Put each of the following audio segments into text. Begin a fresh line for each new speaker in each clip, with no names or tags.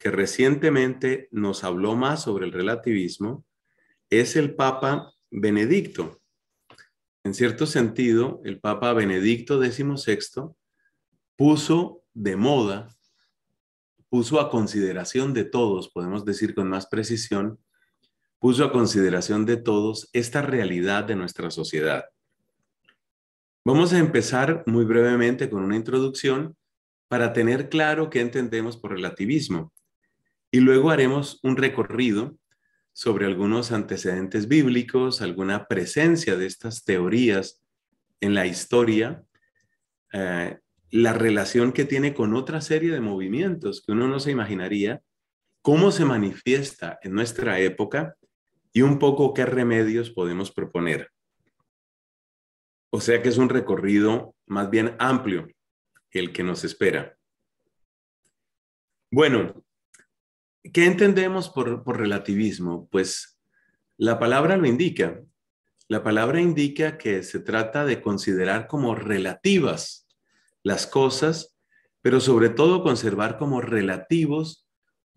que recientemente nos habló más sobre el relativismo es el Papa Benedicto. En cierto sentido, el Papa Benedicto XVI puso de moda, puso a consideración de todos, podemos decir con más precisión, puso a consideración de todos esta realidad de nuestra sociedad. Vamos a empezar muy brevemente con una introducción para tener claro qué entendemos por relativismo. Y luego haremos un recorrido sobre algunos antecedentes bíblicos, alguna presencia de estas teorías en la historia, eh, la relación que tiene con otra serie de movimientos que uno no se imaginaría, cómo se manifiesta en nuestra época y un poco qué remedios podemos proponer. O sea que es un recorrido más bien amplio el que nos espera. Bueno, ¿Qué entendemos por, por relativismo? Pues la palabra lo indica. La palabra indica que se trata de considerar como relativas las cosas, pero sobre todo conservar como relativos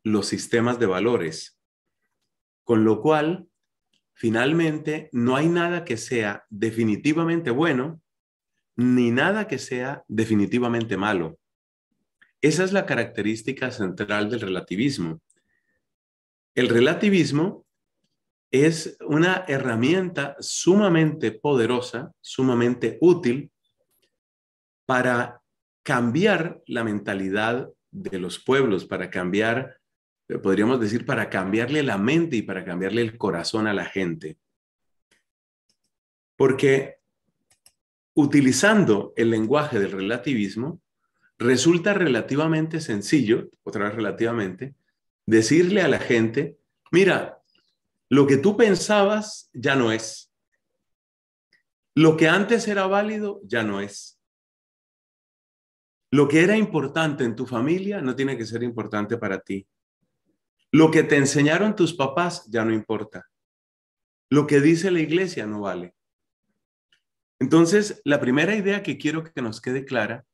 los sistemas de valores. Con lo cual, finalmente, no hay nada que sea definitivamente bueno ni nada que sea definitivamente malo. Esa es la característica central del relativismo. El relativismo es una herramienta sumamente poderosa, sumamente útil para cambiar la mentalidad de los pueblos, para cambiar, eh, podríamos decir, para cambiarle la mente y para cambiarle el corazón a la gente. Porque utilizando el lenguaje del relativismo, resulta relativamente sencillo, otra vez relativamente, decirle a la gente, mira, lo que tú pensabas ya no es. Lo que antes era válido ya no es. Lo que era importante en tu familia no tiene que ser importante para ti. Lo que te enseñaron tus papás ya no importa. Lo que dice la iglesia no vale. Entonces, la primera idea que quiero que nos quede clara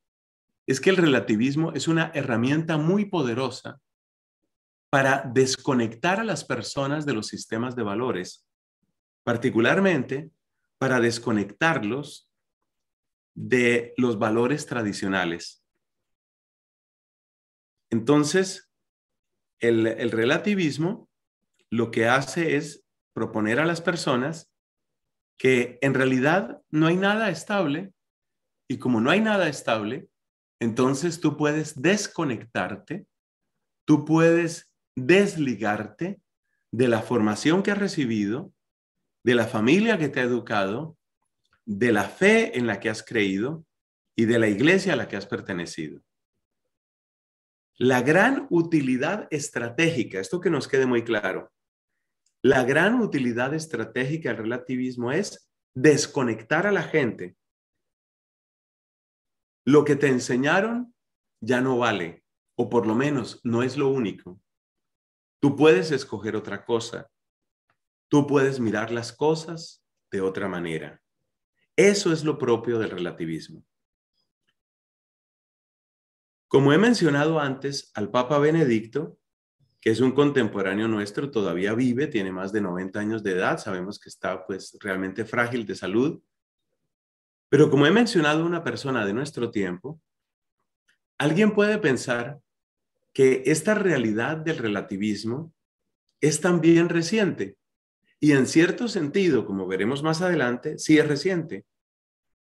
es que el relativismo es una herramienta muy poderosa para desconectar a las personas de los sistemas de valores, particularmente para desconectarlos de los valores tradicionales. Entonces, el, relativismo lo que hace es proponer a las personas que en realidad no hay nada estable y como no hay nada estable, entonces tú puedes desconectarte, tú puedes desligarte de la formación que has recibido, de la familia que te ha educado, de la fe en la que has creído y de la iglesia a la que has pertenecido. La gran utilidad estratégica, esto que nos quede muy claro, la gran utilidad estratégica del relativismo es desconectar a la gente. Lo que te enseñaron ya no vale, o por lo menos no es lo único. Tú puedes escoger otra cosa. Tú puedes mirar las cosas de otra manera. Eso es lo propio del relativismo. Como he mencionado antes, al Papa Benedicto, que es un contemporáneo nuestro, todavía vive, tiene más de 90 años de edad, sabemos que está pues realmente frágil de salud, pero como he mencionado una persona de nuestro tiempo, alguien puede pensar que esta realidad del relativismo es también reciente. Y en cierto sentido, como veremos más adelante, sí es reciente,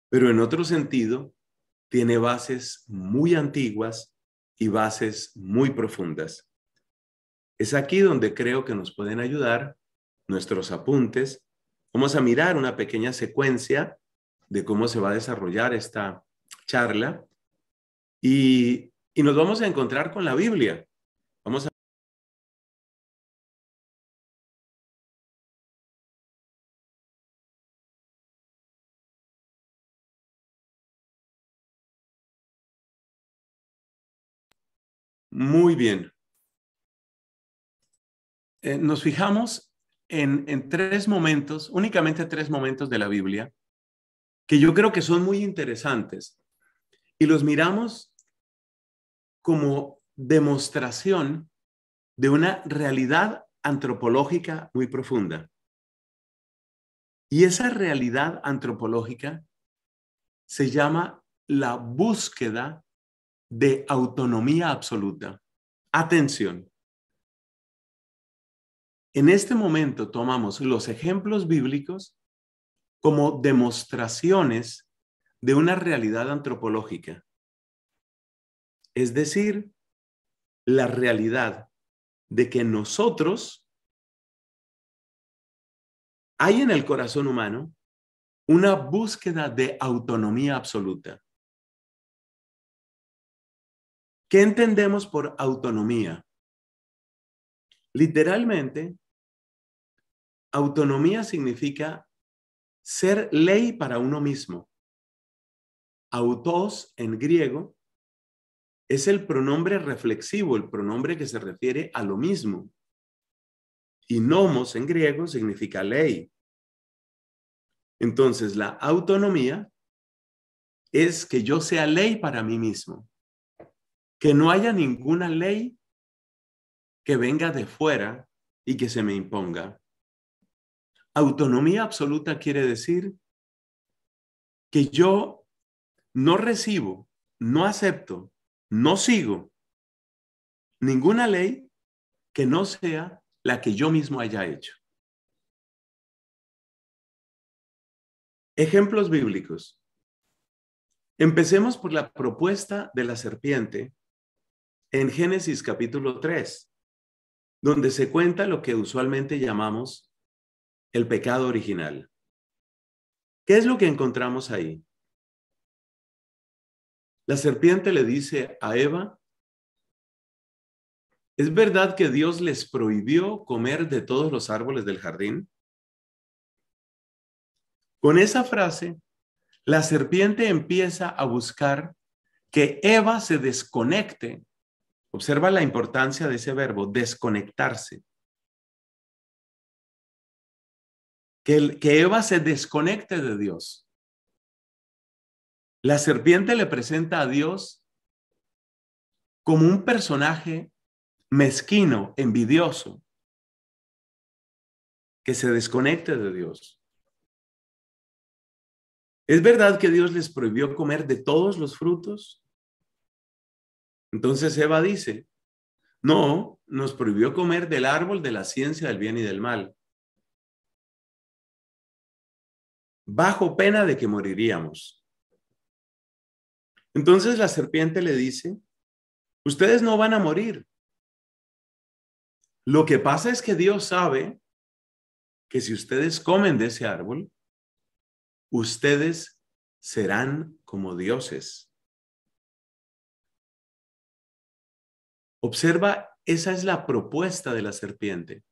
pero en otro sentido tiene bases muy antiguas y bases muy profundas. Es aquí donde creo que nos pueden ayudar nuestros apuntes. Vamos a mirar una pequeña secuencia de cómo se va a desarrollar esta charla y y nos vamos a encontrar con la Biblia.
Vamos a Muy bien.
Eh, nos fijamos en, en, tres momentos, únicamente tres momentos de la Biblia, que yo creo que son muy interesantes. Y los miramos como demostración de una realidad antropológica muy profunda. Y esa realidad antropológica se llama la búsqueda de autonomía absoluta. Atención. En este momento tomamos los ejemplos bíblicos como demostraciones de una realidad antropológica. Es decir, la
realidad
de que nosotros hay en el corazón humano una búsqueda de autonomía absoluta. ¿Qué entendemos por autonomía?
Literalmente, autonomía
significa ser ley para uno mismo. Autos en griego es el pronombre reflexivo, el pronombre que se refiere a lo mismo. Y nomos en griego significa ley. Entonces, la autonomía es que yo sea ley para mí mismo, que no haya ninguna ley que venga de fuera y que se me imponga. Autonomía absoluta quiere decir que yo no recibo, no acepto no sigo ninguna ley que no sea la que yo mismo haya hecho. Ejemplos bíblicos. Empecemos por la propuesta de la serpiente en Génesis capítulo 3, donde se cuenta lo que usualmente llamamos el pecado original. ¿Qué es lo que encontramos ahí? La serpiente le dice a Eva, ¿es verdad que Dios les prohibió comer de todos los árboles del jardín? Con esa frase, la serpiente empieza a buscar que Eva se desconecte. Observa la importancia de ese verbo, desconectarse. Que, Eva se desconecte de Dios. La serpiente le presenta a Dios como un personaje mezquino, envidioso, que se desconecta de
Dios. ¿Es verdad que Dios les prohibió comer de
todos los frutos? Entonces Eva dice, no, nos prohibió comer del árbol de la ciencia del bien y del mal, bajo pena de que moriríamos. Entonces la serpiente le dice, ustedes no van a morir. Lo que pasa es que Dios sabe que si ustedes comen de ese árbol, ustedes serán como
dioses. Observa,
esa es la propuesta de la serpiente.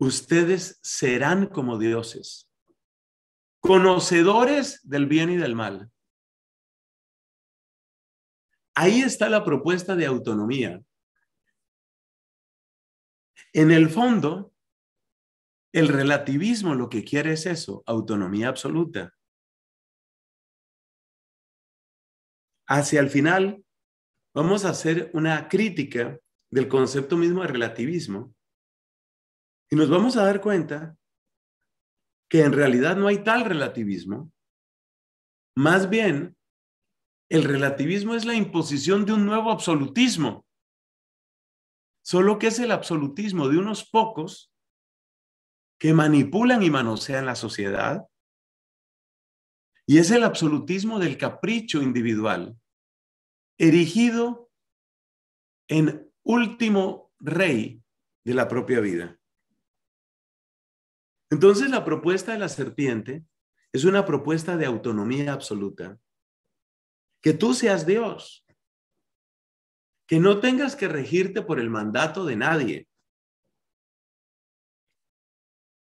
Ustedes serán como dioses, conocedores del bien y del mal. Ahí está la propuesta de autonomía.
En el fondo, el
relativismo lo que quiere es eso, autonomía absoluta. Hacia el final, vamos a hacer una crítica del concepto mismo de relativismo y nos vamos a dar cuenta que en realidad no hay tal relativismo. Más bien, el relativismo es la imposición de un nuevo absolutismo, solo que es el absolutismo de unos pocos que manipulan y manosean la sociedad, y es el absolutismo del capricho individual, erigido en último rey de la propia vida. Entonces la propuesta de la serpiente es una propuesta de autonomía absoluta, que tú seas Dios, que no tengas que regirte por el mandato de nadie,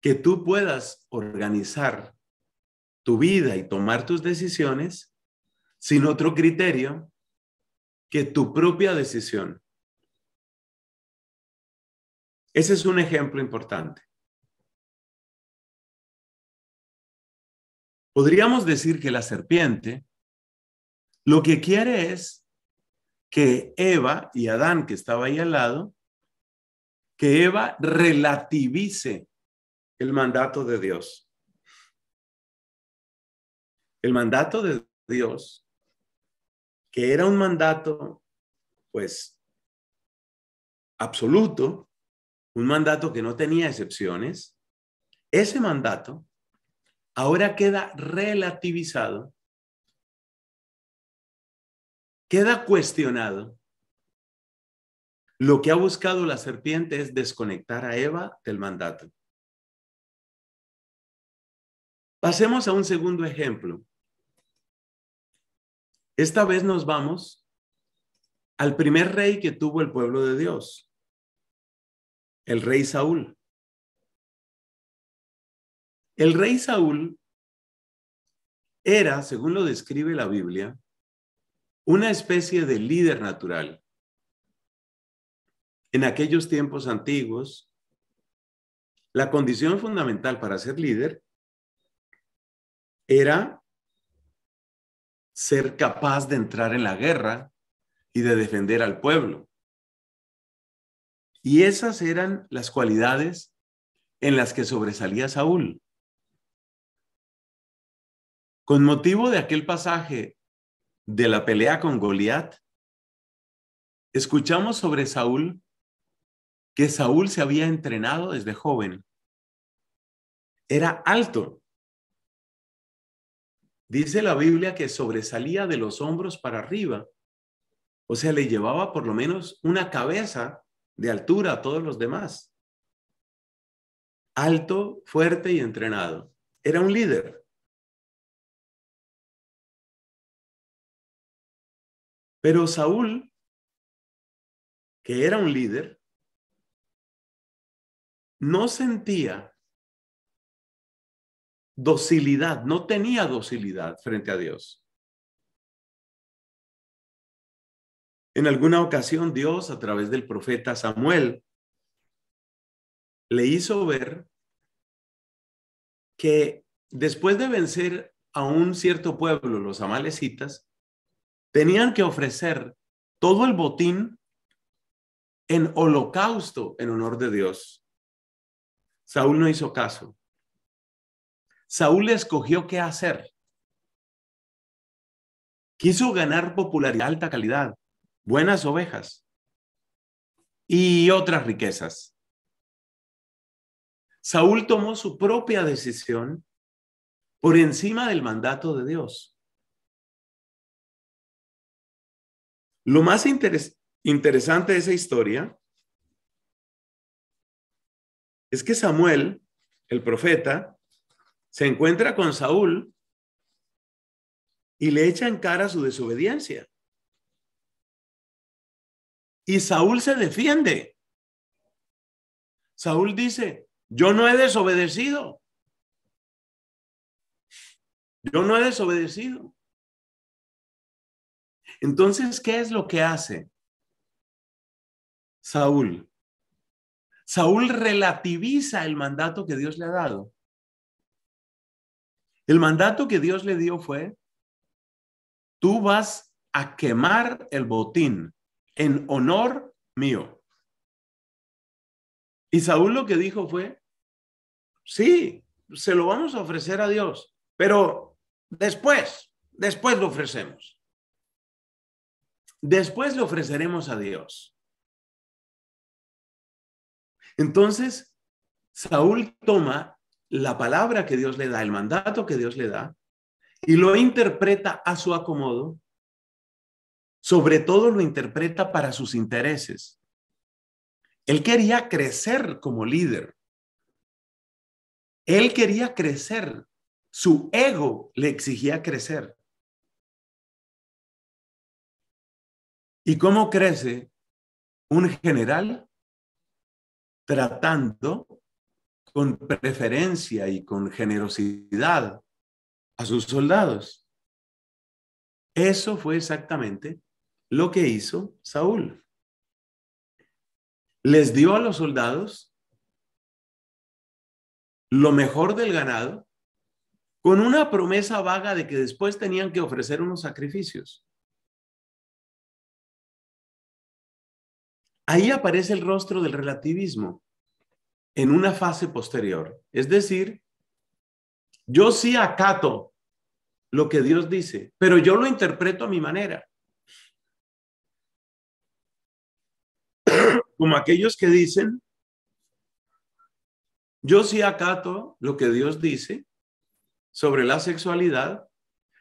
que tú puedas organizar tu vida y tomar tus decisiones sin otro criterio que tu propia decisión.
Ese es un ejemplo importante. Podríamos decir que la serpiente
lo que quiere es que Eva y Adán, que estaba ahí al lado, que Eva relativice el mandato de Dios. El mandato de Dios, que era un mandato, pues, absoluto, un mandato que no tenía excepciones, ese mandato ahora queda relativizado
queda cuestionado. Lo que ha buscado la serpiente es desconectar a Eva del mandato. Pasemos a un segundo ejemplo. Esta vez nos vamos al primer rey que tuvo el pueblo de Dios, el rey Saúl.
El rey Saúl era, según lo describe la Biblia, una especie de líder natural. En aquellos tiempos antiguos, la condición fundamental para ser líder era ser capaz de entrar en la guerra y de defender al pueblo. Y esas eran las cualidades en las que sobresalía Saúl. Con motivo de aquel pasaje de la pelea con Goliat, escuchamos sobre Saúl que Saúl se había entrenado desde joven. Era alto. Dice la Biblia que sobresalía de los hombros para arriba. O sea, le llevaba por lo menos una cabeza de altura a todos los demás. Alto,
fuerte y entrenado. Era un líder. Pero Saúl, que era un líder, no sentía docilidad, no tenía docilidad frente a Dios. En alguna ocasión Dios, a través
del profeta Samuel, le hizo ver que después de vencer a un cierto pueblo, los amalecitas, tenían que ofrecer todo el botín en holocausto en honor de Dios. Saúl no hizo caso. Saúl escogió qué hacer. Quiso ganar popularidad, alta calidad, buenas ovejas y otras riquezas. Saúl tomó su propia decisión por encima del mandato de Dios. Lo más interesante de esa
historia es que Samuel,
el profeta, se encuentra con Saúl y le echa en cara su desobediencia. Y Saúl se defiende. Saúl dice, yo no he desobedecido.
Yo no he desobedecido. Entonces, ¿qué es lo que hace
Saúl? Saúl relativiza el mandato que Dios le ha dado. El mandato que Dios le dio fue, tú vas a quemar el botín en honor mío. Y Saúl lo que dijo fue, sí, se lo vamos a ofrecer a Dios, pero después, después lo ofrecemos. Después le ofreceremos a Dios. Entonces, Saúl toma la palabra que Dios le da, el mandato que Dios le da, y lo interpreta a su acomodo, sobre todo lo interpreta para sus intereses. Él quería crecer como líder. Él quería crecer. Su ego le exigía crecer.
¿Y cómo crece
un general tratando con preferencia y con generosidad a sus soldados? Eso fue exactamente lo que hizo Saúl. Les dio a los soldados lo mejor del ganado con una promesa vaga de que después tenían que ofrecer
unos sacrificios.
Ahí aparece el rostro del relativismo en una fase posterior. Es decir, yo sí acato lo que Dios dice, pero yo lo interpreto a mi manera. Como aquellos que dicen, yo sí acato lo que Dios dice sobre la sexualidad,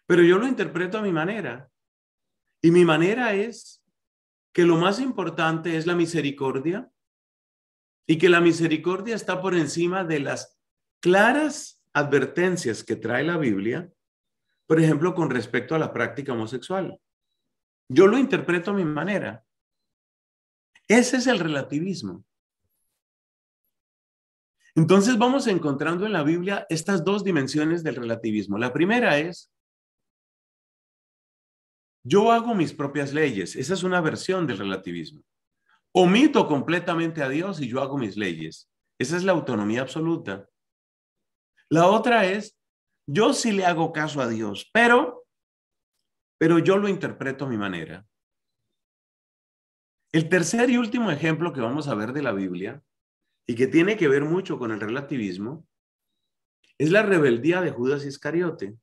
pero yo lo interpreto a mi manera. Y mi manera es que lo más importante es la misericordia y que la misericordia está por encima de las claras advertencias que trae la Biblia, por ejemplo, con respecto a la práctica homosexual. Yo lo interpreto a mi manera. Ese es el relativismo. Entonces vamos encontrando en la Biblia estas dos dimensiones del relativismo. La primera es yo hago mis propias leyes. Esa es una versión del relativismo. Omito completamente a Dios y yo hago mis leyes. Esa es la autonomía absoluta. La otra es, yo sí le hago caso a Dios, pero, pero yo lo interpreto a mi manera. El tercer y último ejemplo que vamos a ver de la Biblia y que tiene que ver mucho con el relativismo es la rebeldía de Judas Iscariote.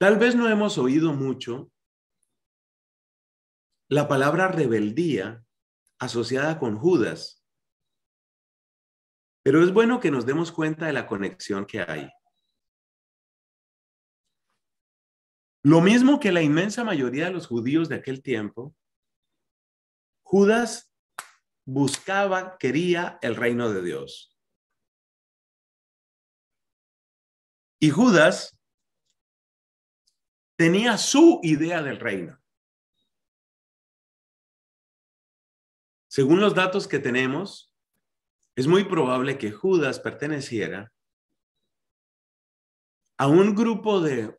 Tal vez no hemos oído mucho la palabra
rebeldía asociada con Judas, pero es bueno que nos demos cuenta de la conexión que hay. Lo mismo que la inmensa mayoría de los judíos de aquel tiempo, Judas buscaba, quería el reino de Dios.
Y Judas tenía su idea del reino.
Según los datos que tenemos, es muy probable que Judas perteneciera a un grupo de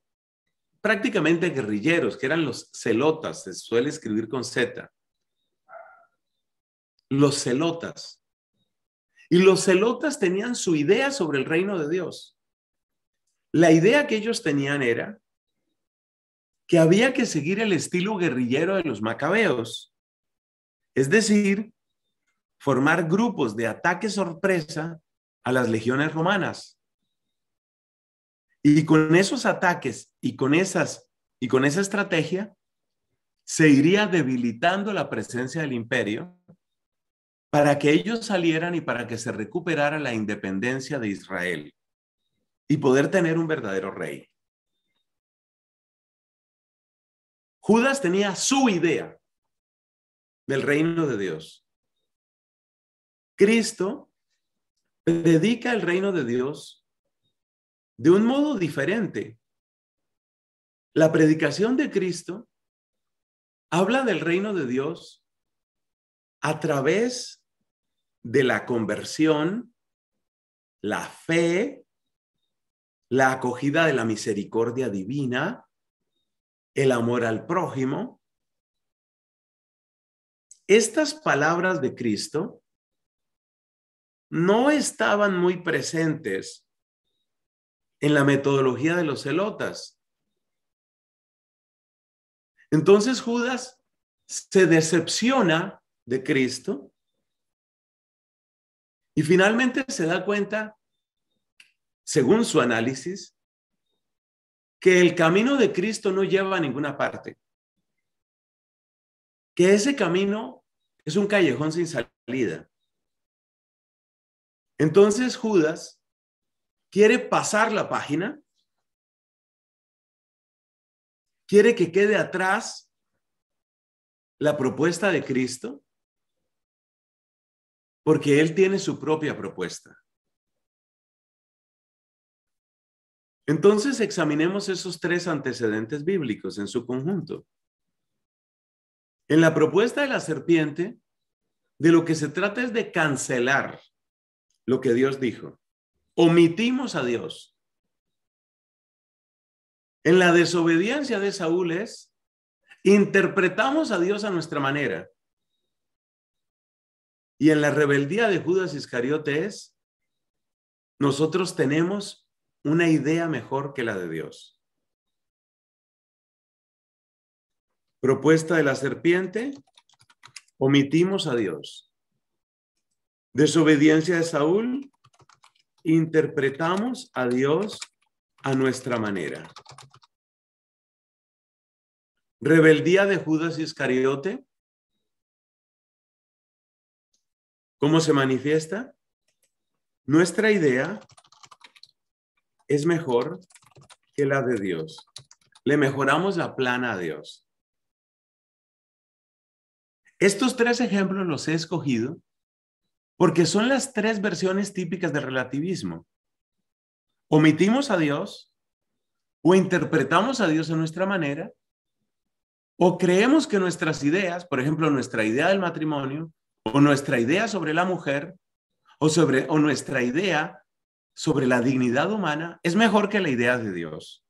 prácticamente guerrilleros, que eran los celotas, se suele escribir con Z. Los celotas. Y los celotas tenían su idea sobre el reino de Dios. La idea que ellos tenían era que había que seguir el estilo guerrillero de los macabeos, es decir, formar grupos de ataque sorpresa a las legiones romanas. Y con esos ataques y con esas y con esa estrategia se iría debilitando la presencia del imperio para que ellos salieran y para que se recuperara la independencia de Israel y poder tener un verdadero rey.
Judas tenía su idea
del reino de Dios. Cristo predica el reino de Dios de un modo diferente. La predicación de Cristo habla del reino de Dios a través de la conversión, la fe, la acogida de la misericordia divina, el amor al prójimo. Estas palabras de Cristo no estaban muy presentes en la metodología de los celotas. Entonces Judas se decepciona de Cristo y finalmente se da cuenta, según su análisis, que el camino de Cristo no lleva a ninguna parte. Que ese camino es un callejón sin salida. Entonces Judas quiere pasar la página, quiere que quede atrás la propuesta de Cristo, porque él tiene su propia propuesta.
Entonces examinemos esos
tres antecedentes bíblicos en su conjunto. En la propuesta de la serpiente, de lo que se trata es de cancelar lo que Dios dijo. Omitimos a Dios. En la desobediencia de Saúl es, interpretamos a Dios a nuestra manera. Y en la rebeldía de Judas Iscariotes es, nosotros tenemos una idea mejor que la de Dios. Propuesta de la serpiente, omitimos a Dios. Desobediencia de Saúl, interpretamos a Dios a nuestra manera. Rebeldía de Judas Iscariote. ¿Cómo se manifiesta? Nuestra idea es mejor que la de Dios. Le mejoramos la plana a Dios. Estos tres ejemplos los he escogido porque son las tres versiones típicas del relativismo. Omitimos a Dios o interpretamos a Dios a nuestra manera o creemos que nuestras ideas, por ejemplo, nuestra idea del matrimonio o nuestra idea sobre la mujer o sobre o nuestra idea sobre la dignidad humana es mejor que la idea de Dios.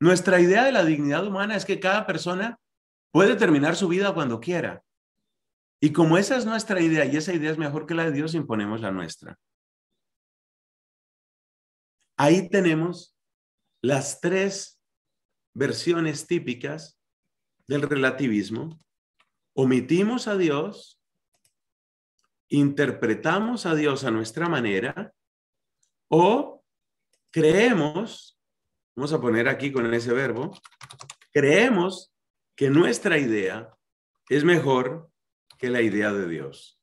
Nuestra idea de la dignidad humana es que cada persona puede terminar su vida cuando quiera. Y como esa es nuestra idea y esa idea es mejor que la de Dios, imponemos la nuestra. Ahí tenemos las tres versiones típicas del relativismo. Omitimos a Dios interpretamos a Dios a nuestra manera o creemos, vamos a poner aquí con ese verbo, creemos que nuestra idea es mejor que la idea de Dios.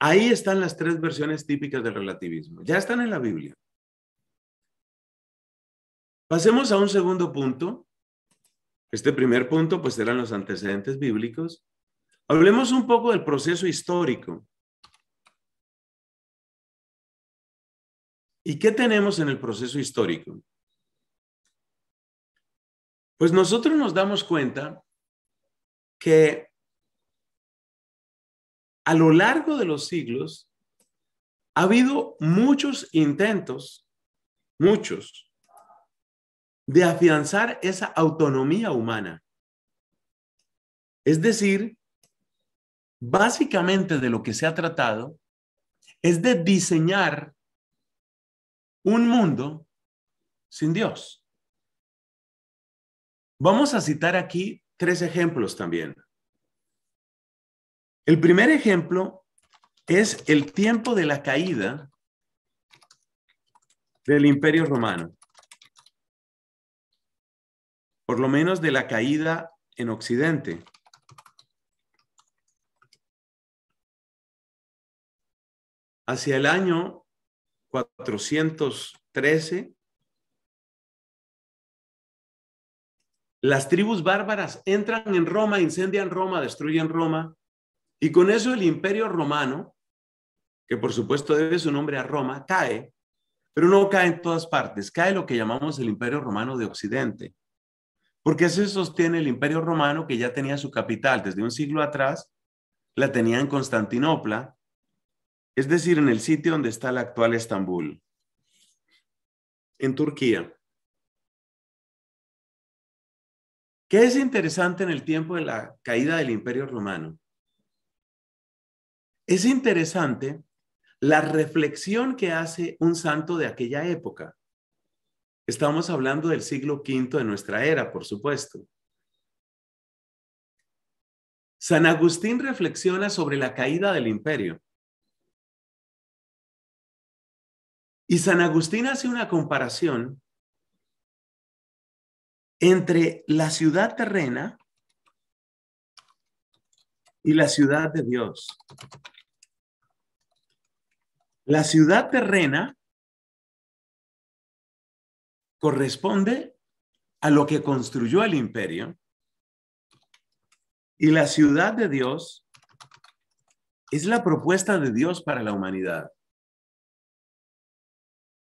Ahí están las tres versiones típicas del relativismo. Ya están en la Biblia. Pasemos a un segundo punto. Este primer punto, pues eran los antecedentes bíblicos. Hablemos un poco del proceso histórico. ¿Y qué tenemos en el
proceso histórico? Pues nosotros nos damos cuenta
que a lo largo de los siglos ha habido muchos intentos, muchos, de afianzar esa autonomía humana. Es decir, Básicamente de lo que se ha tratado es de diseñar un mundo sin Dios. Vamos a citar aquí tres ejemplos también. El primer ejemplo es el tiempo de la caída del imperio romano, por lo menos de la caída en Occidente. hacia el año 413, las tribus bárbaras entran en Roma, incendian Roma, destruyen Roma, y con eso el imperio romano, que por supuesto debe su nombre a Roma, cae, pero no cae en todas partes, cae lo que llamamos el imperio romano de Occidente, porque se sostiene el imperio romano que ya tenía su capital desde un siglo atrás, la tenía en Constantinopla, es decir, en el sitio donde está el actual Estambul,
en Turquía. ¿Qué es interesante
en el tiempo de la caída del Imperio Romano? Es interesante la reflexión que hace un santo de aquella época. Estamos hablando del siglo V de nuestra era, por supuesto. San Agustín reflexiona sobre la caída del imperio
Y San Agustín hace una
comparación entre la ciudad terrena y la ciudad de Dios.
La ciudad terrena
corresponde a lo que construyó el imperio y la ciudad de Dios es la propuesta de Dios para la humanidad.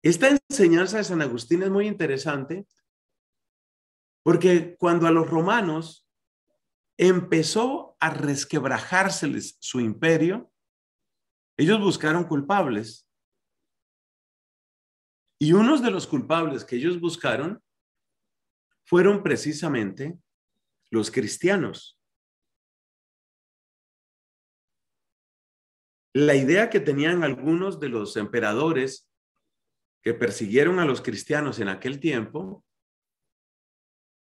Esta enseñanza de San Agustín es muy interesante porque cuando a los romanos empezó a resquebrajárseles su imperio, ellos buscaron culpables. Y unos de los culpables que ellos buscaron fueron precisamente
los cristianos.
La idea que tenían algunos de los emperadores que persiguieron a los cristianos en aquel tiempo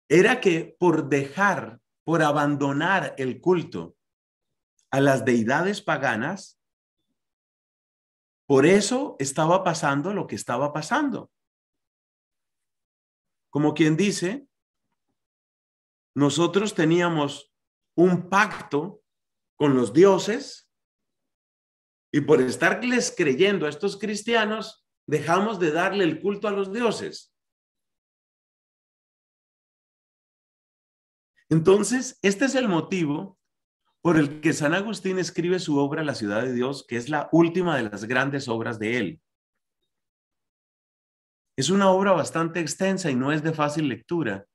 era que por dejar, por abandonar el culto a las deidades paganas, por eso estaba pasando lo que estaba pasando. Como quien dice, nosotros teníamos un pacto con los dioses y por estarles creyendo a estos cristianos, dejamos de darle el culto a los dioses. Entonces, este es el motivo por el que San Agustín escribe su obra La ciudad de Dios, que es la última de las grandes obras de él. Es una obra bastante extensa y no es de fácil lectura.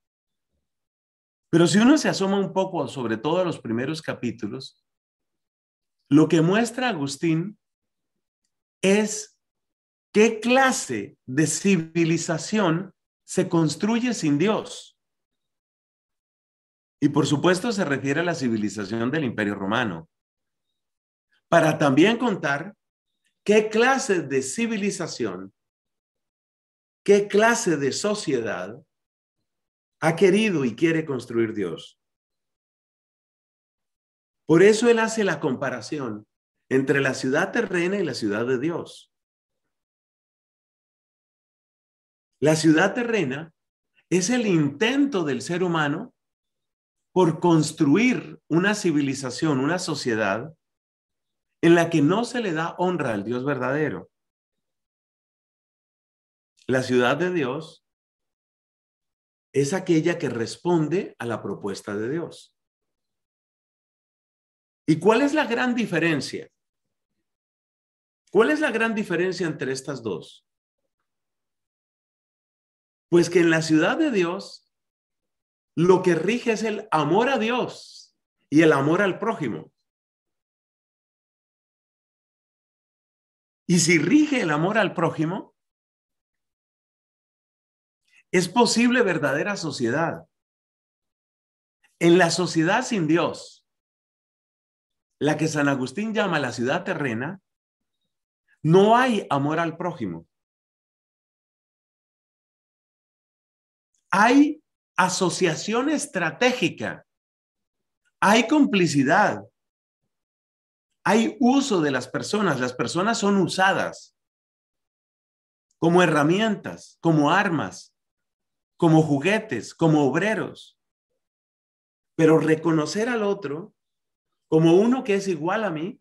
Pero si uno se asoma un poco, sobre todo a los primeros capítulos, lo que muestra Agustín es ¿Qué clase de civilización se construye sin Dios? Y por supuesto se refiere a la civilización del Imperio Romano. Para también contar qué clase de civilización, qué clase de sociedad ha querido y quiere construir Dios. Por eso él hace la comparación entre la ciudad terrena y la ciudad de Dios. La ciudad terrena es el intento del ser humano por construir una civilización, una sociedad en la que no se le da honra al Dios verdadero. La ciudad de Dios es aquella que responde a la propuesta de Dios. ¿Y cuál es la gran diferencia? ¿Cuál es la gran diferencia entre estas dos? Pues que en la ciudad de Dios lo que rige es el amor a Dios y el amor al prójimo.
Y si rige el amor al prójimo,
es posible verdadera sociedad. En la sociedad sin Dios, la que San Agustín llama la ciudad terrena, no hay amor al prójimo.
hay asociación estratégica,
hay complicidad, hay uso de las personas, las personas son usadas como herramientas, como armas, como juguetes, como obreros. Pero reconocer al otro como uno que es igual a mí,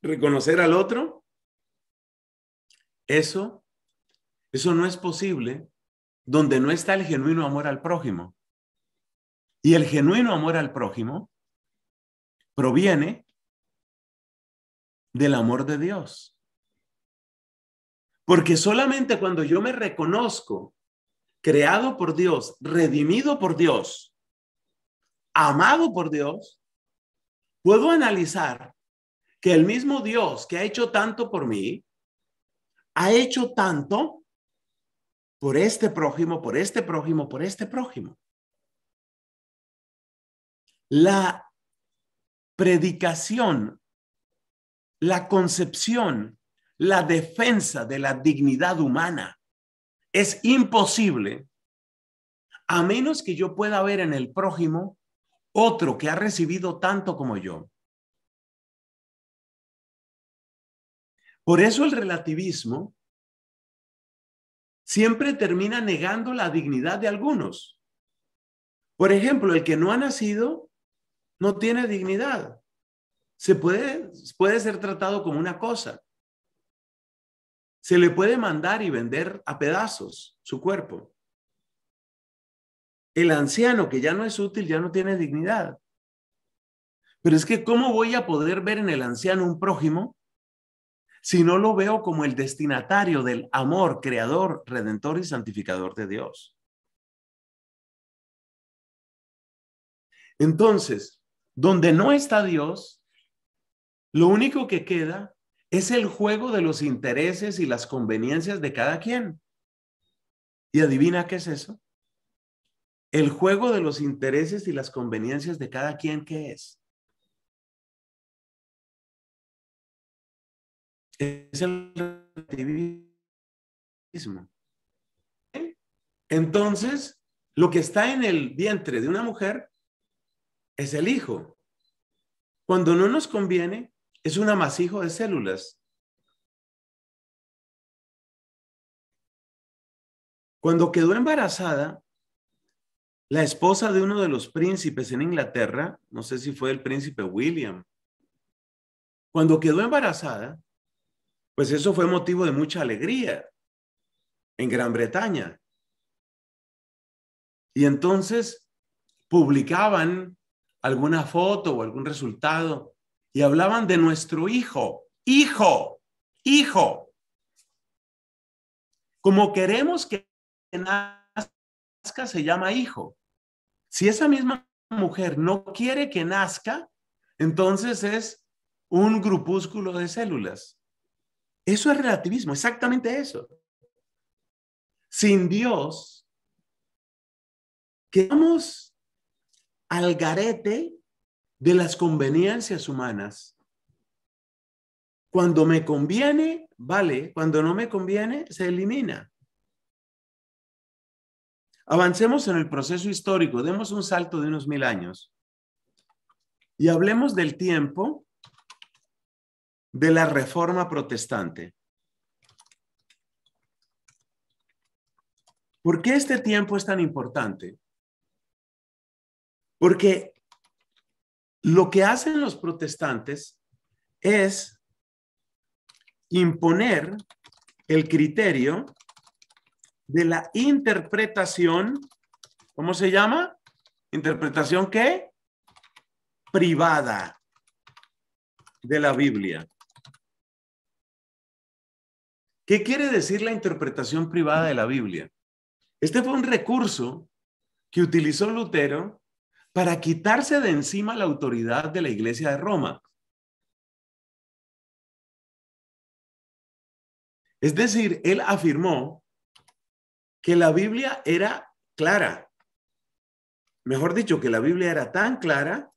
reconocer, al otro, eso eso no es posible donde no está el genuino amor al prójimo. Y el genuino amor al prójimo proviene del amor de Dios. Porque solamente cuando yo me reconozco creado por Dios, redimido por Dios, amado por Dios, puedo analizar que el mismo Dios que ha hecho tanto por mí, ha hecho tanto por este prójimo, por este prójimo, por este prójimo. La predicación, la concepción, la defensa de la dignidad humana es imposible a menos que yo pueda ver en el prójimo otro que ha recibido tanto como yo. Por eso el relativismo siempre termina negando la dignidad de algunos. Por ejemplo, el que no ha nacido no tiene dignidad. Se puede, puede ser tratado como una cosa. Se le puede mandar y vender a pedazos su cuerpo. El anciano que ya no es útil ya no tiene dignidad. Pero es que, ¿cómo voy a poder ver en el anciano un prójimo si no lo veo como el destinatario del amor creador, redentor y santificador de Dios. Entonces, donde no está Dios, lo único que queda es el juego de los intereses y las conveniencias de cada quien. ¿Y adivina qué es eso? El juego de los intereses y las conveniencias de cada quien, ¿qué es?
es el
relativismo. Entonces, lo que está en el vientre de una mujer es el hijo. Cuando no nos conviene, es un amasijo de células. Cuando quedó embarazada, la esposa de uno de los príncipes en Inglaterra, no sé si fue el príncipe William, cuando quedó embarazada, pues eso fue motivo de mucha alegría en Gran Bretaña. Y entonces publicaban alguna foto o algún resultado y hablaban de nuestro hijo, hijo, hijo. Como queremos que nazca, se llama hijo. Si esa misma mujer no quiere que nazca, entonces es un grupúsculo de células. Eso es relativismo, exactamente eso. Sin Dios, quedamos al garete de las conveniencias humanas. Cuando me conviene, vale. Cuando no me conviene, se elimina. Avancemos en el proceso histórico, demos un salto de unos mil años y hablemos del tiempo de la reforma protestante. ¿Por qué este tiempo es tan importante? Porque lo que hacen los protestantes es imponer el criterio de la interpretación, ¿cómo se llama? Interpretación qué? Privada de la Biblia. ¿Qué quiere decir la interpretación privada de la Biblia? Este fue un recurso que utilizó Lutero para quitarse de encima la autoridad de la Iglesia de
Roma. Es
decir, él afirmó que la Biblia era clara. Mejor dicho, que la Biblia era tan clara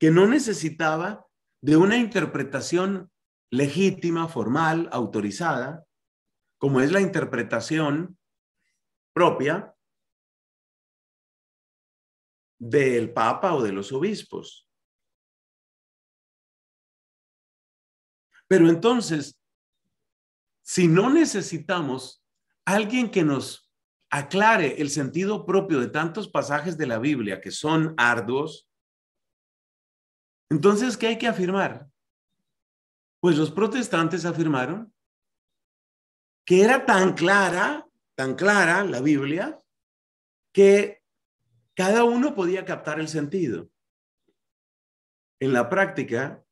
que no necesitaba de una interpretación legítima, formal, autorizada, como es la interpretación propia
del Papa o de los obispos.
Pero entonces, si no necesitamos alguien que nos aclare el sentido propio de tantos pasajes de la Biblia que son arduos, entonces, ¿qué hay que afirmar? Pues los protestantes afirmaron que era tan clara, tan clara la Biblia, que cada uno podía captar el sentido. En la práctica,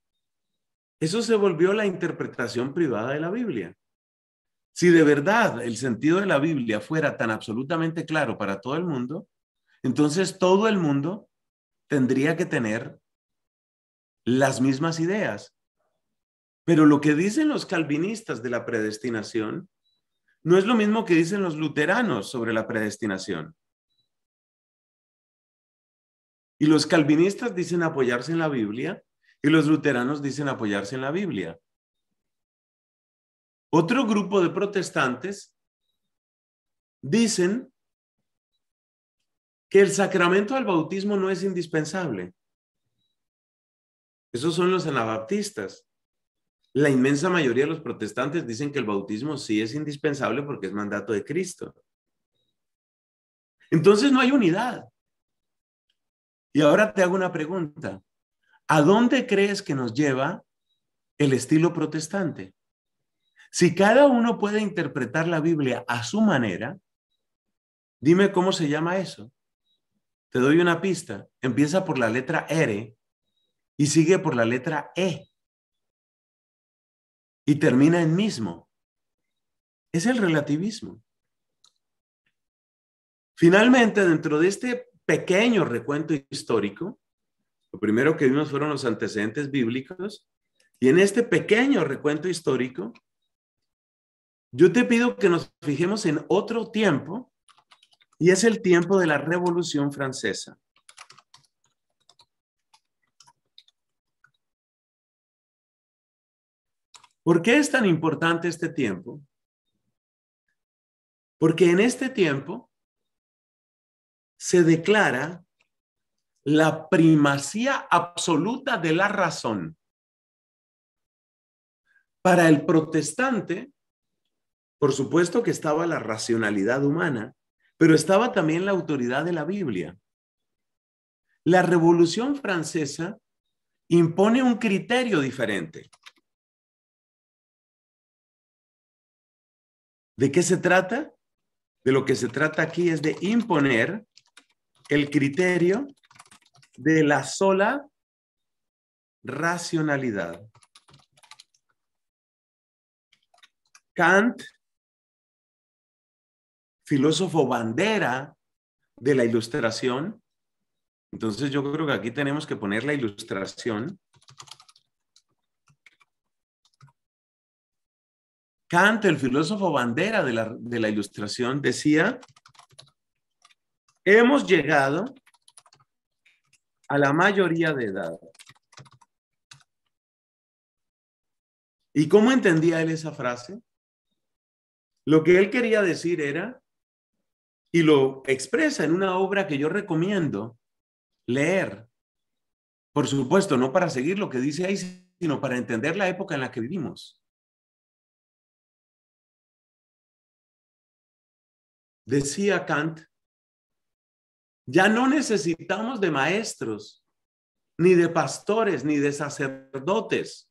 eso se volvió la interpretación privada de la Biblia. Si de verdad el sentido de la Biblia fuera tan absolutamente claro para todo el mundo, entonces todo el mundo tendría que tener las mismas ideas. Pero lo que dicen los calvinistas de la predestinación no es lo mismo que dicen los luteranos sobre la predestinación. Y los calvinistas dicen apoyarse en la Biblia y los luteranos dicen apoyarse en la Biblia. Otro grupo de protestantes dicen que el sacramento del bautismo no es indispensable. Esos son los anabaptistas la inmensa mayoría de los protestantes dicen que el bautismo sí es indispensable porque es mandato de Cristo. Entonces no hay unidad. Y ahora te hago una pregunta. ¿A dónde crees que nos lleva el estilo protestante? Si cada uno puede interpretar la Biblia a su manera, dime cómo se llama eso. Te doy una pista. Empieza por la letra R y sigue por la letra E y termina en mismo. Es el relativismo. Finalmente, dentro de este pequeño recuento histórico, lo primero que vimos fueron los antecedentes bíblicos, y en este pequeño recuento histórico, yo te pido que nos fijemos en otro tiempo, y es el tiempo de la Revolución Francesa. ¿Por qué es tan importante este tiempo? Porque en este tiempo se declara la primacía absoluta de la razón. Para el protestante, por supuesto que estaba la racionalidad humana, pero estaba también la autoridad de la Biblia. La Revolución Francesa impone
un criterio diferente.
¿De qué se trata? De lo que se trata aquí es de imponer el criterio de la sola racionalidad. Kant, filósofo bandera de la ilustración, entonces yo creo que aquí tenemos que poner la ilustración Kant, el filósofo bandera de la, de la ilustración, decía, hemos llegado a la mayoría de edad. ¿Y cómo entendía él esa frase? Lo que él quería decir era, y lo expresa en una obra que yo recomiendo leer, por supuesto, no para seguir lo que dice ahí, sino para entender la época en la que vivimos.
Decía Kant,
ya no necesitamos de maestros, ni de pastores, ni de sacerdotes.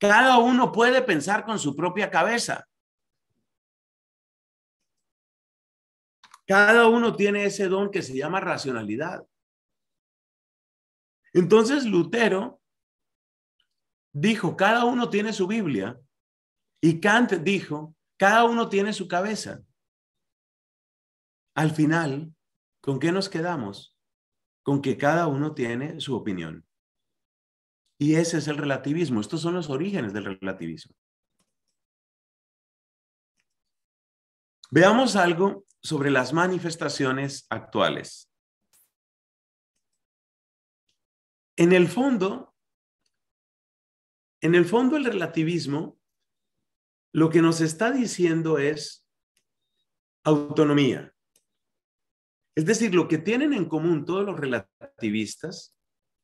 Cada uno puede pensar con su propia cabeza.
Cada uno tiene ese don
que se llama racionalidad. Entonces Lutero dijo, cada uno tiene su Biblia y Kant dijo, cada uno tiene su cabeza. Al final, ¿con qué nos quedamos? Con que cada uno tiene su opinión. Y ese es el relativismo. Estos son los orígenes del relativismo. Veamos algo sobre las manifestaciones
actuales. En el fondo,
en el fondo el relativismo lo que nos está diciendo es autonomía. Es decir, lo que tienen en común todos los relativistas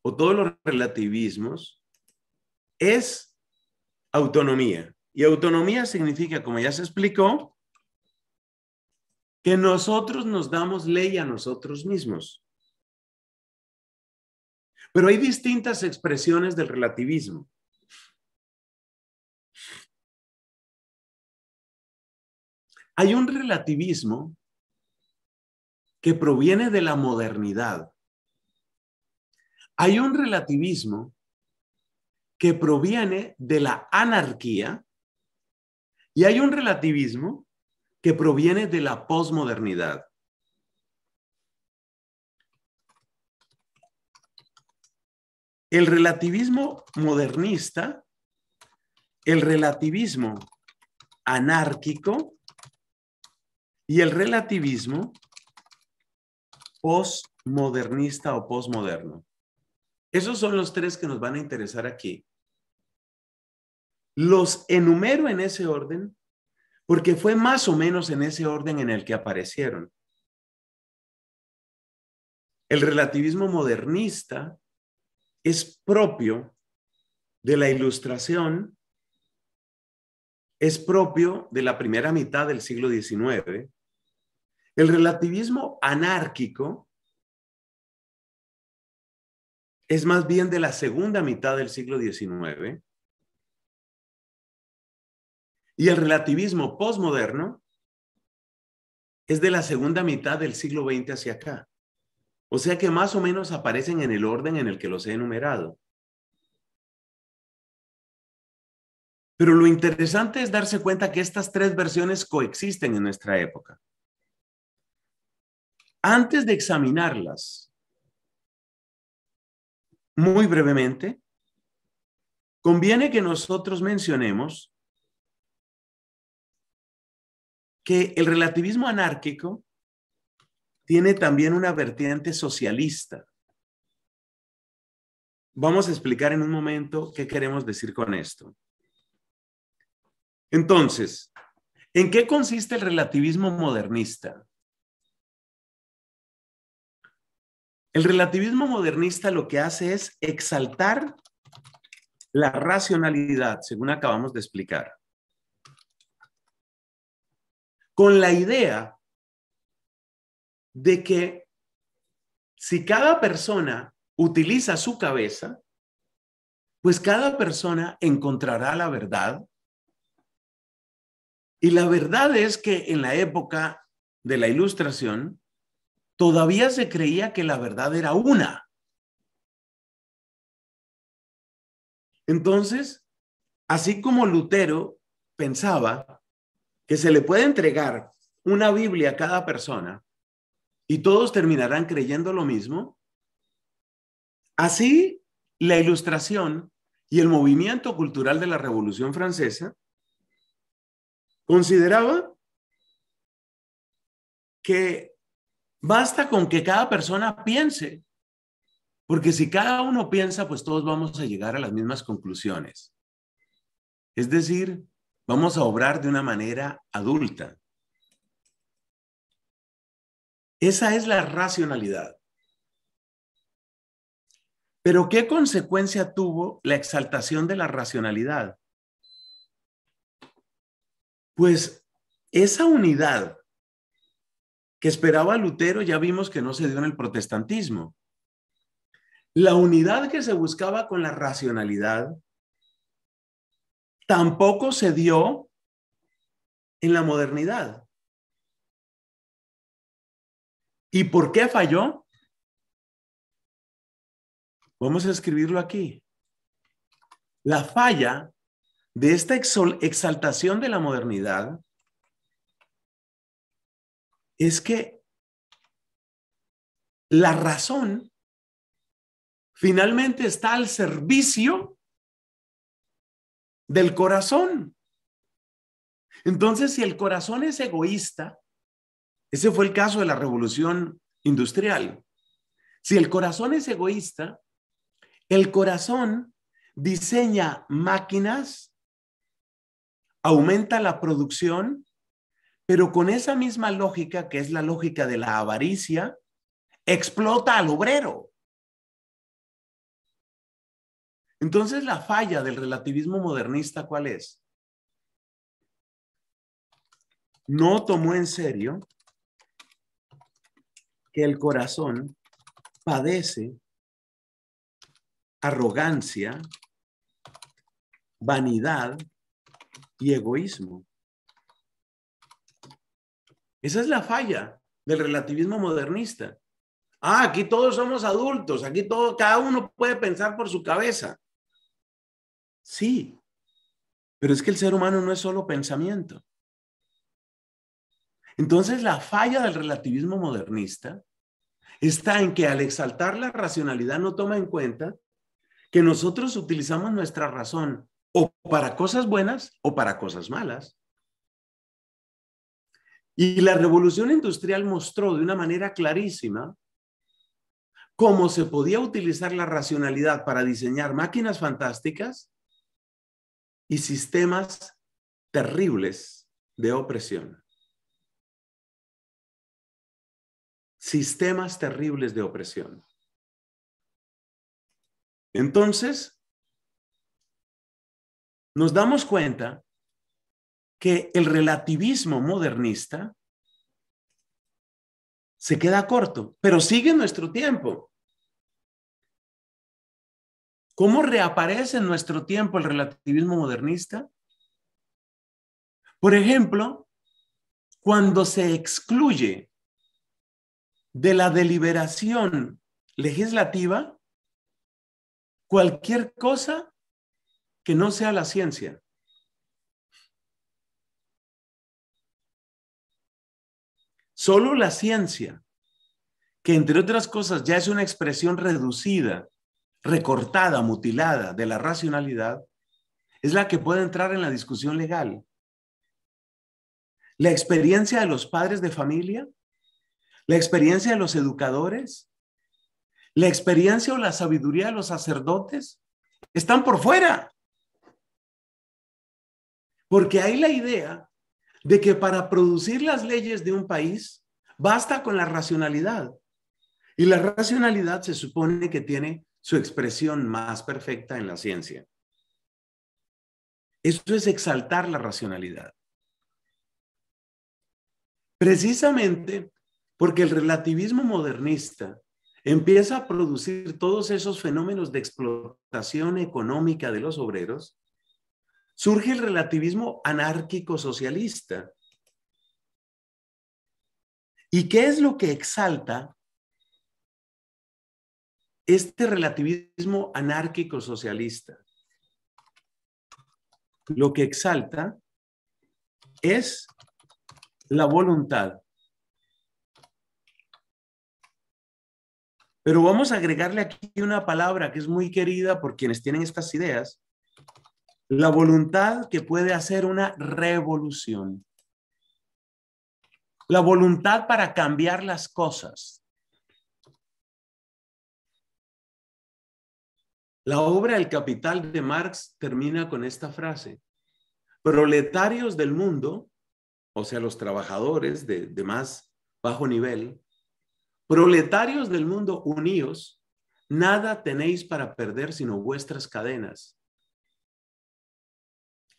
o todos los relativismos es autonomía. Y autonomía significa, como ya se explicó, que nosotros nos damos ley a nosotros mismos. Pero hay distintas expresiones
del relativismo.
Hay un relativismo que proviene de la modernidad. Hay un relativismo que proviene de la anarquía y hay un relativismo que proviene de la posmodernidad. El relativismo modernista, el relativismo anárquico y el relativismo postmodernista o postmoderno. Esos son los tres que nos van a interesar aquí. Los enumero en ese orden porque fue más o menos en ese orden en el que aparecieron. El relativismo modernista es propio de la ilustración, es propio de la primera mitad del siglo XIX, el relativismo anárquico es más bien de la segunda mitad del siglo XIX y el relativismo posmoderno es de la segunda mitad del siglo XX hacia acá. O sea que más o menos aparecen en el orden en el que los he enumerado. Pero lo interesante es darse cuenta que estas tres versiones coexisten en nuestra época. Antes de examinarlas, muy brevemente, conviene que nosotros mencionemos que el relativismo anárquico tiene también una vertiente socialista. Vamos a explicar en un momento qué queremos decir con esto. Entonces, ¿en qué consiste el relativismo modernista? El relativismo modernista lo que hace es exaltar la racionalidad, según acabamos de explicar, con la idea de que si cada persona utiliza su cabeza, pues cada persona encontrará la verdad. Y la verdad es que en la época de la Ilustración, todavía se creía que la verdad era una. Entonces, así como Lutero pensaba que se le puede entregar una Biblia a cada persona y todos terminarán creyendo lo mismo, así la ilustración y el movimiento cultural de la Revolución Francesa consideraba que Basta con que cada persona piense, porque si cada uno piensa, pues todos vamos a llegar a las mismas conclusiones. Es decir, vamos a obrar de una manera adulta. Esa es la racionalidad. Pero ¿qué consecuencia tuvo la exaltación de la racionalidad? Pues esa unidad que esperaba Lutero ya vimos que no se dio en el protestantismo. La unidad que se buscaba con la racionalidad tampoco se dio
en la modernidad. ¿Y por qué
falló? Vamos a escribirlo aquí. La falla de esta exaltación de la modernidad es que
la razón finalmente está al servicio
del corazón. Entonces, si el corazón es egoísta, ese fue el caso de la revolución industrial. Si el corazón es egoísta, el corazón diseña máquinas, aumenta la producción pero con esa misma lógica, que es la lógica de la avaricia, explota al obrero. Entonces, la falla del relativismo modernista, ¿cuál es? No tomó en serio que el corazón padece arrogancia, vanidad y egoísmo. Esa es la falla del relativismo modernista. Ah, aquí todos somos adultos, aquí todo, cada uno puede pensar por su cabeza. Sí, pero es que el ser humano no es solo pensamiento. Entonces, la falla del relativismo modernista está en que al exaltar la racionalidad no toma en cuenta que nosotros utilizamos nuestra razón o para cosas buenas o para cosas malas. Y la revolución industrial mostró de una manera clarísima cómo se podía utilizar la racionalidad para diseñar máquinas fantásticas y sistemas terribles
de opresión. Sistemas terribles de opresión. Entonces, nos damos cuenta que el relativismo modernista se queda corto, pero
sigue nuestro tiempo. ¿Cómo reaparece en nuestro tiempo el relativismo modernista? Por ejemplo, cuando se excluye de la deliberación legislativa cualquier cosa que no sea la ciencia. Solo la ciencia, que entre otras cosas ya es una expresión reducida, recortada, mutilada de la racionalidad, es la que puede entrar en la discusión legal. La experiencia de los padres de familia, la experiencia de los educadores, la experiencia o la sabiduría de los sacerdotes están por fuera. Porque hay la idea de que para producir las leyes de un país basta con la racionalidad. Y la racionalidad se supone que tiene su expresión más perfecta en la ciencia. Eso es exaltar la racionalidad. Precisamente porque el relativismo modernista empieza a producir todos esos fenómenos de explotación económica de los obreros, surge el relativismo anárquico-socialista. ¿Y qué es lo que exalta este relativismo anárquico-socialista? Lo que exalta es la voluntad. Pero vamos a agregarle aquí una palabra que es muy querida por quienes tienen estas ideas, la voluntad que puede hacer una revolución. La voluntad para cambiar las cosas. La obra El Capital de Marx termina con esta frase. Proletarios del mundo, o sea, los trabajadores de, de más bajo nivel, proletarios del mundo unidos, nada tenéis para perder sino vuestras cadenas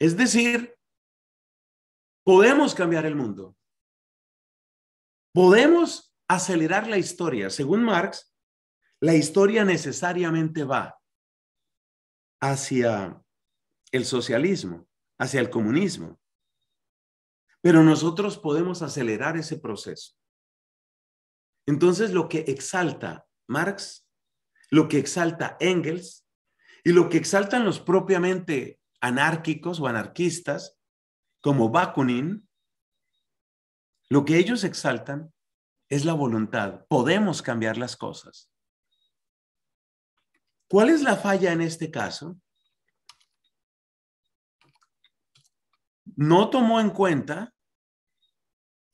es decir, podemos cambiar el mundo. Podemos acelerar la historia. Según Marx, la historia necesariamente va hacia el socialismo, hacia el comunismo. Pero nosotros podemos acelerar ese proceso. Entonces, lo que exalta Marx, lo que exalta Engels y lo que exaltan los propiamente anárquicos o anarquistas como Bakunin, lo que ellos exaltan es la voluntad. Podemos cambiar las cosas. ¿Cuál es la falla en este caso? No tomó en cuenta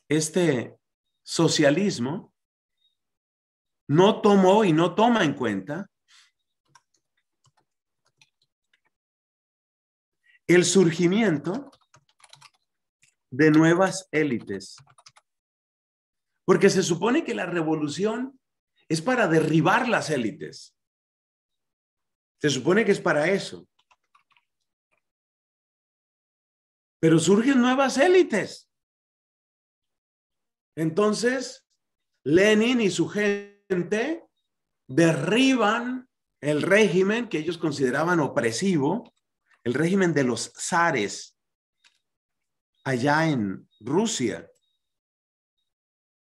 este socialismo, no tomó y no toma en cuenta el surgimiento de nuevas élites. Porque se supone que la revolución es para derribar las élites. Se supone que es para eso. Pero surgen nuevas élites. Entonces, Lenin y su gente derriban el régimen que ellos consideraban opresivo el régimen de los zares allá en Rusia.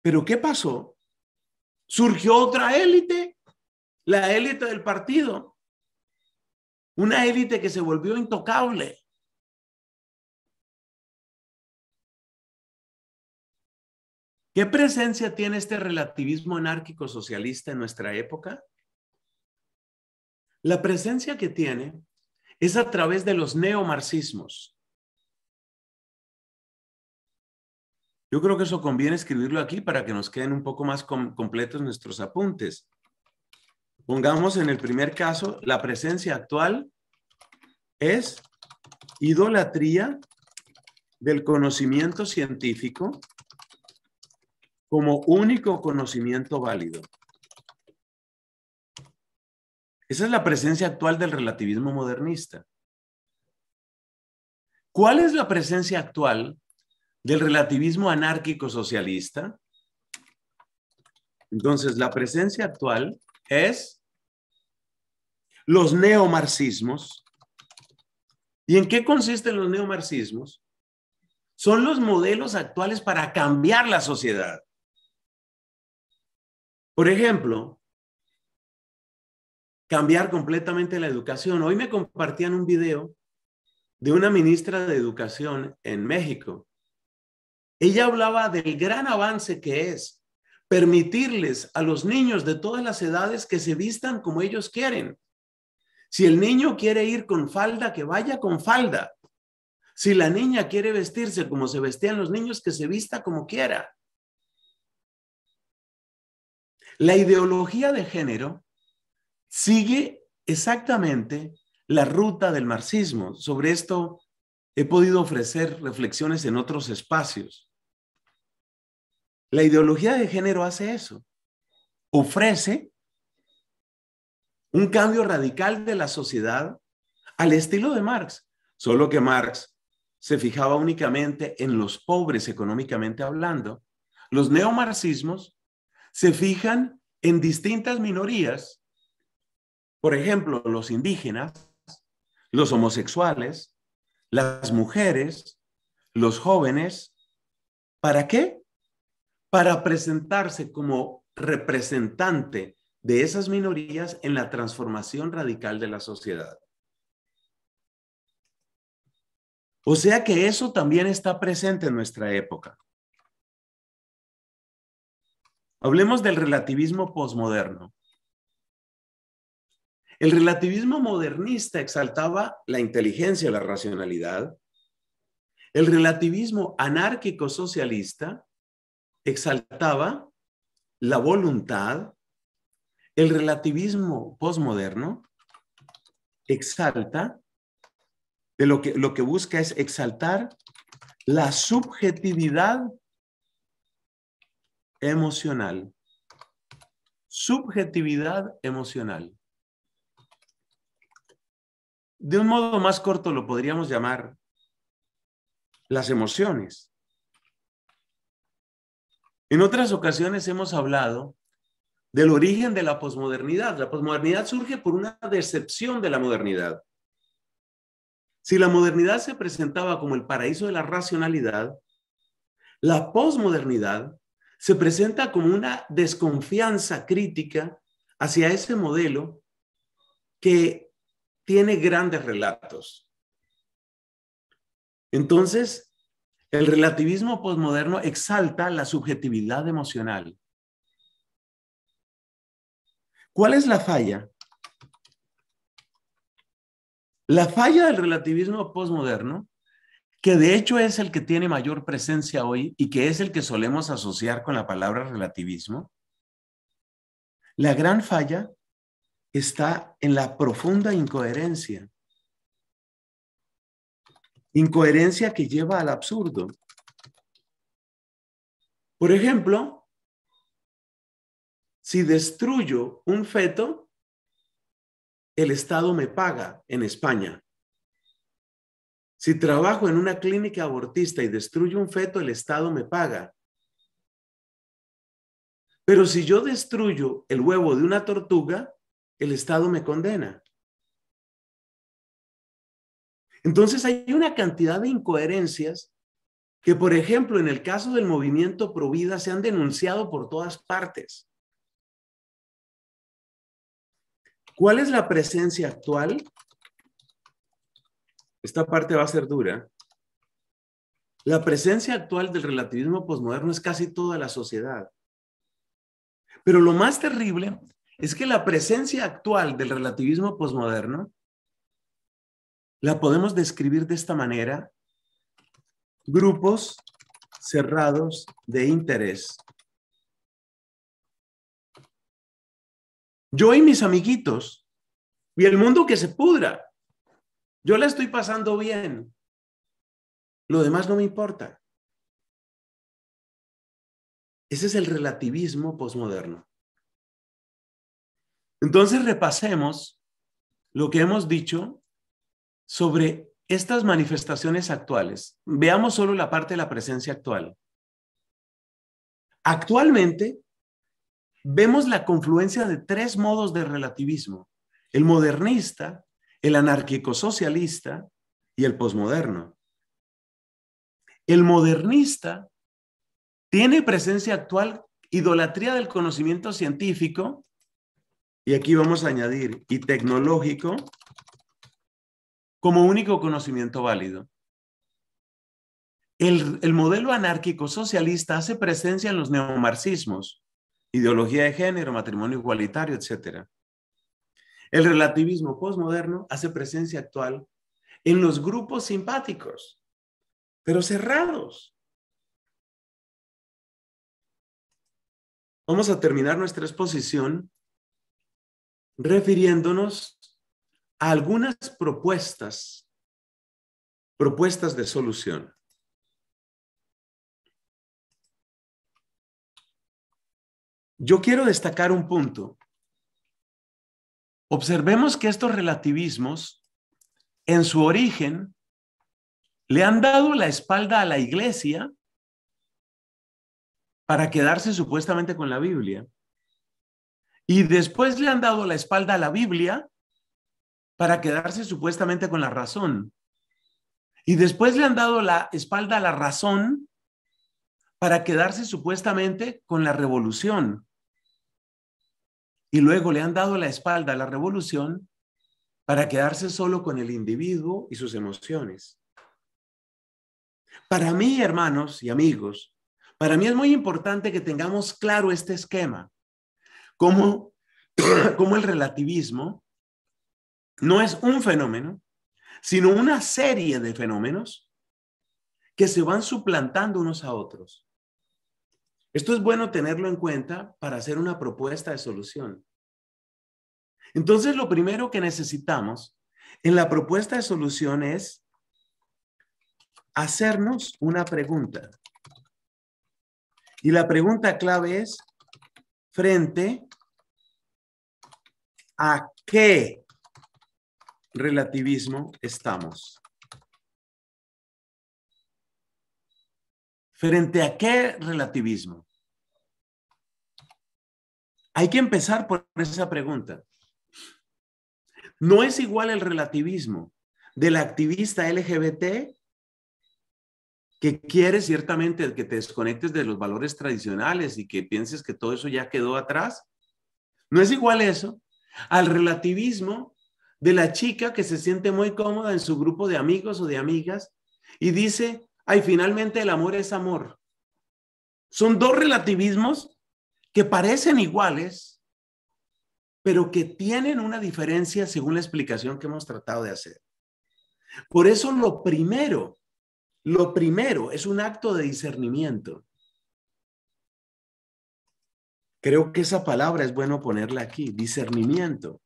Pero ¿qué pasó? Surgió otra élite, la élite del partido, una
élite que se volvió intocable.
¿Qué presencia tiene este relativismo anárquico socialista en nuestra época? La presencia que tiene es a través de los neomarxismos. Yo creo que eso conviene escribirlo aquí para que nos queden un poco más completos nuestros apuntes. Pongamos en el primer caso, la presencia actual es idolatría del conocimiento científico como único conocimiento válido. Esa es la presencia actual del relativismo modernista. ¿Cuál es la presencia actual del relativismo anárquico socialista? Entonces, la presencia actual es los neomarxismos. ¿Y en qué consisten los neomarxismos? Son los modelos actuales para cambiar la sociedad. Por ejemplo, cambiar completamente la educación. Hoy me compartían un video de una ministra de educación en México. Ella hablaba del gran avance que es permitirles a los niños de todas las edades que se vistan como ellos quieren. Si el niño quiere ir con falda, que vaya con falda. Si la niña quiere vestirse como se vestían los niños, que se vista como quiera. La ideología de género sigue exactamente la ruta del marxismo. Sobre esto he podido ofrecer reflexiones en otros espacios. La ideología de género hace eso. Ofrece un cambio radical de la sociedad al estilo de Marx, solo que Marx se fijaba únicamente en los pobres económicamente hablando. Los neomarxismos se fijan en distintas minorías por ejemplo, los indígenas, los homosexuales, las mujeres, los jóvenes. ¿Para qué? Para presentarse como representante de esas minorías en la transformación radical de la sociedad. O sea que eso también está presente en nuestra época. Hablemos del relativismo posmoderno. El relativismo modernista exaltaba la inteligencia, la racionalidad. El relativismo anárquico-socialista exaltaba la voluntad. El relativismo posmoderno exalta, de lo, que, lo que busca es exaltar la subjetividad emocional. Subjetividad emocional. De un modo más corto lo podríamos llamar las emociones. En otras ocasiones hemos hablado del origen de la posmodernidad. La posmodernidad surge por una decepción de la modernidad. Si la modernidad se presentaba como el paraíso de la racionalidad, la posmodernidad se presenta como una desconfianza crítica hacia ese modelo que tiene grandes relatos. Entonces, el relativismo posmoderno exalta la subjetividad emocional. ¿Cuál es la falla? La falla del relativismo posmoderno, que de hecho es el que tiene mayor presencia hoy y que es el que solemos asociar con la palabra relativismo, la gran falla está en la profunda incoherencia. Incoherencia que lleva al absurdo. Por ejemplo, si destruyo un feto, el Estado me paga en España. Si trabajo en una clínica abortista y destruyo un feto, el Estado me paga. Pero si yo destruyo el huevo de una tortuga, el Estado me condena. Entonces hay una cantidad de incoherencias que, por ejemplo, en el caso del movimiento Provida se han denunciado por todas partes. ¿Cuál es la presencia actual? Esta parte va a ser dura. La presencia actual del relativismo posmoderno es casi toda la sociedad. Pero lo más terrible es que la presencia actual del relativismo posmoderno la podemos describir de esta manera. Grupos cerrados de interés. Yo y mis amiguitos, y el mundo que se pudra. Yo la estoy pasando bien. Lo demás no me importa.
Ese es el relativismo posmoderno.
Entonces repasemos lo que hemos dicho sobre estas manifestaciones actuales. Veamos solo la parte de la presencia actual. Actualmente vemos la confluencia de tres modos de relativismo, el modernista, el anarquico socialista y el posmoderno. El modernista tiene presencia actual idolatría del conocimiento científico y aquí vamos a añadir, y tecnológico como único conocimiento válido. El, modelo anárquico-socialista hace presencia en los neomarxismos, ideología de género, matrimonio igualitario, etc. El relativismo posmoderno hace presencia actual en los grupos simpáticos, pero cerrados. Vamos a terminar nuestra exposición
refiriéndonos a algunas propuestas, propuestas de solución. Yo quiero destacar un punto.
Observemos que estos relativismos, en su origen, le han dado la espalda a la iglesia para quedarse supuestamente con la Biblia. Y después le han dado la espalda a la Biblia para quedarse supuestamente con la razón. Y después le han dado la espalda a la razón para quedarse supuestamente con la revolución. Y luego le han dado la espalda a la revolución para quedarse solo con el individuo y sus emociones. Para mí, hermanos y amigos, para mí es muy importante que tengamos claro este esquema. cómo, el relativismo no es un fenómeno, sino una serie de fenómenos que se van suplantando unos a otros. Esto es bueno tenerlo en cuenta para hacer una propuesta de solución. Entonces, lo primero que necesitamos en la propuesta de solución es hacernos una pregunta. Y la pregunta clave es, frente ¿A qué relativismo
estamos? ¿Frente
a qué relativismo? Hay que empezar por esa pregunta. No es igual el relativismo del activista LGBT que quiere ciertamente que te desconectes de los valores tradicionales y que pienses que todo eso ya quedó atrás. No es igual eso al relativismo de la chica que se siente muy cómoda en su grupo de amigos o de amigas y dice, ay, finalmente el amor es amor. Son dos relativismos que parecen iguales, pero que tienen una diferencia según la explicación que hemos tratado de hacer. Por eso lo primero, lo primero es un acto de discernimiento. Creo que esa palabra es bueno ponerla aquí, discernimiento.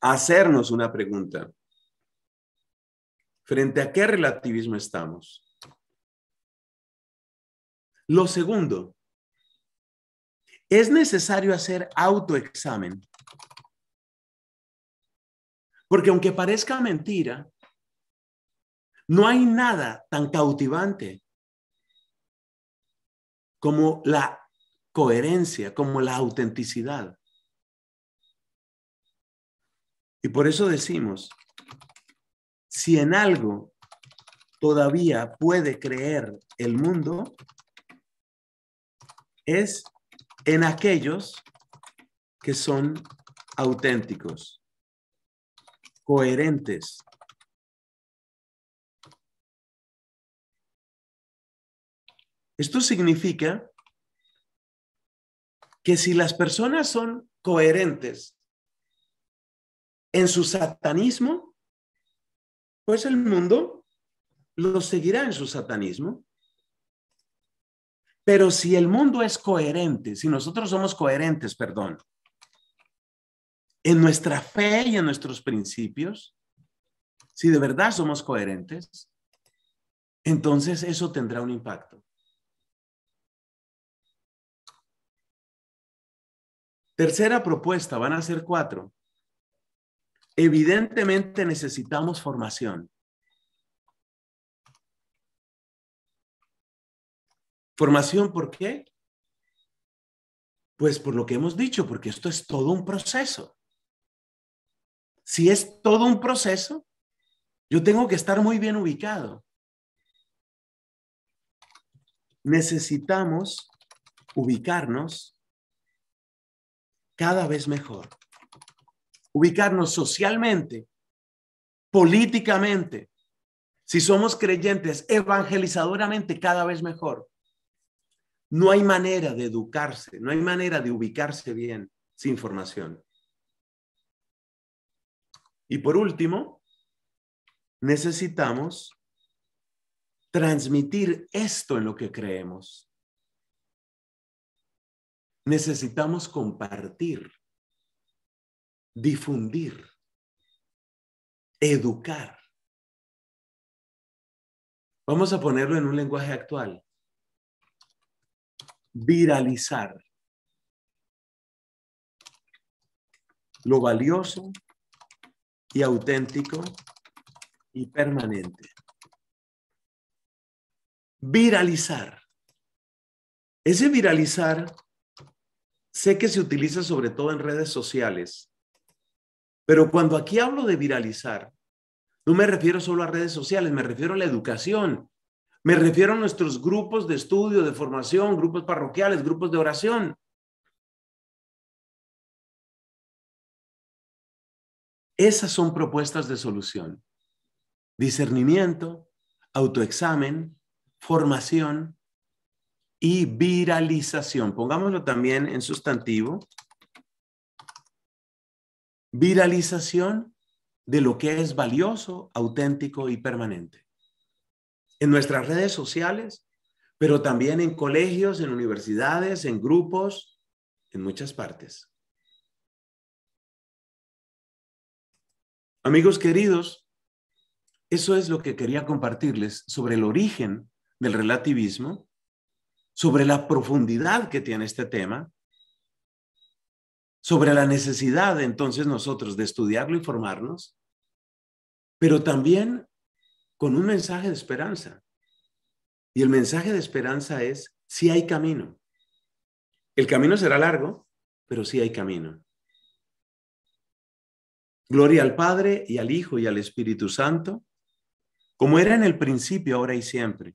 Hacernos una pregunta. ¿Frente a qué relativismo estamos?
Lo segundo, es necesario
hacer autoexamen. Porque aunque parezca mentira, no hay nada tan cautivante como la coherencia, como la autenticidad. Y por eso decimos, si en algo todavía puede creer el mundo, es en aquellos que son auténticos,
coherentes.
Esto significa que si las personas son coherentes en su satanismo, pues el mundo lo seguirá en su satanismo. Pero si el mundo es coherente, si nosotros somos coherentes, perdón, en nuestra fe y en nuestros principios, si de verdad somos coherentes, entonces eso tendrá
un impacto.
Tercera propuesta, van a ser cuatro. Evidentemente necesitamos formación. ¿Formación por qué? Pues por lo que hemos dicho, porque esto es todo un proceso. Si es todo un proceso, yo tengo que estar muy bien ubicado. Necesitamos ubicarnos cada vez mejor. Ubicarnos socialmente, políticamente, si somos creyentes, evangelizadoramente cada vez mejor. No hay manera de educarse, no hay manera de ubicarse bien sin formación. Y por último, necesitamos transmitir esto en lo que creemos necesitamos compartir, difundir,
educar. Vamos a ponerlo en un lenguaje
actual. Viralizar. Lo valioso y auténtico y permanente. Viralizar. Ese viralizar sé que se utiliza sobre todo en redes sociales, pero cuando aquí hablo de viralizar, no me refiero solo a redes sociales, me refiero a la educación, me refiero a nuestros grupos de estudio, de formación, grupos parroquiales, grupos de oración.
Esas son propuestas
de solución. Discernimiento, autoexamen, formación, y viralización. Pongámoslo también en sustantivo. Viralización de lo que es valioso, auténtico y permanente. En nuestras redes sociales, pero también en colegios, en universidades, en grupos, en muchas partes. Amigos queridos, eso es lo que quería compartirles sobre el origen del relativismo sobre la profundidad que tiene este tema, sobre la necesidad entonces nosotros de estudiarlo y formarnos, pero también con un mensaje de esperanza. Y el mensaje de esperanza es, si sí hay camino. El camino será largo, pero sí hay camino. Gloria al Padre y al Hijo y al Espíritu Santo, como era en el principio, ahora y siempre,